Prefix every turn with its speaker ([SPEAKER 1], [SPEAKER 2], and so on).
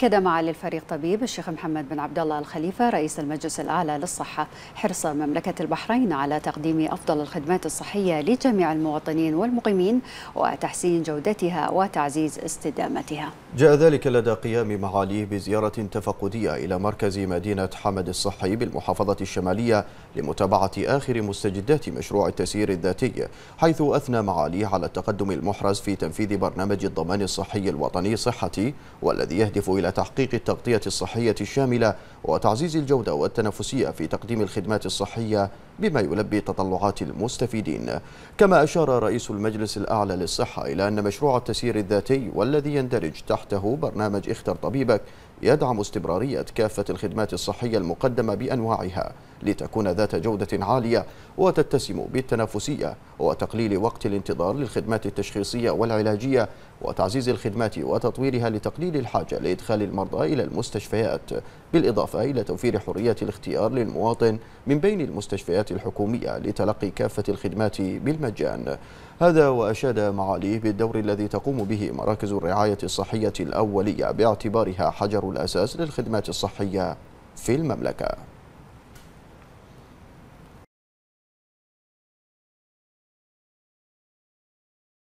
[SPEAKER 1] أكد معالي الفريق طبيب الشيخ محمد بن عبد الله الخليفة رئيس المجلس الأعلى للصحة حرص مملكة البحرين على تقديم أفضل الخدمات الصحية لجميع المواطنين والمقيمين وتحسين جودتها وتعزيز استدامتها
[SPEAKER 2] جاء ذلك لدى قيام معاليه بزيارة تفقدية إلى مركز مدينة حمد الصحي بالمحافظة الشمالية لمتابعة آخر مستجدات مشروع التسيير الذاتي حيث أثنى معاليه على التقدم المحرز في تنفيذ برنامج الضمان الصحي الوطني صحتي والذي يهدف إلى تحقيق التغطية الصحية الشاملة وتعزيز الجودة والتنافسية في تقديم الخدمات الصحية بما يلبي تطلعات المستفيدين كما أشار رئيس المجلس الأعلى للصحة إلى أن مشروع التسيير الذاتي والذي يندرج تحته برنامج اختر طبيبك يدعم استمرارية كافة الخدمات الصحية المقدمة بأنواعها لتكون ذات جودة عالية وتتسم بالتنافسية وتقليل وقت الانتظار للخدمات التشخيصية والعلاجية وتعزيز الخدمات وتطويرها لتقليل الحاجة لإدخال المرضى إلى المستشفيات بالإضافة بالإضافة إلى توفير حرية الاختيار للمواطن من بين المستشفيات الحكومية لتلقي كافة الخدمات بالمجان هذا وأشاد معاليه بالدور الذي تقوم به مراكز الرعاية الصحية الأولية باعتبارها حجر الأساس للخدمات الصحية في المملكة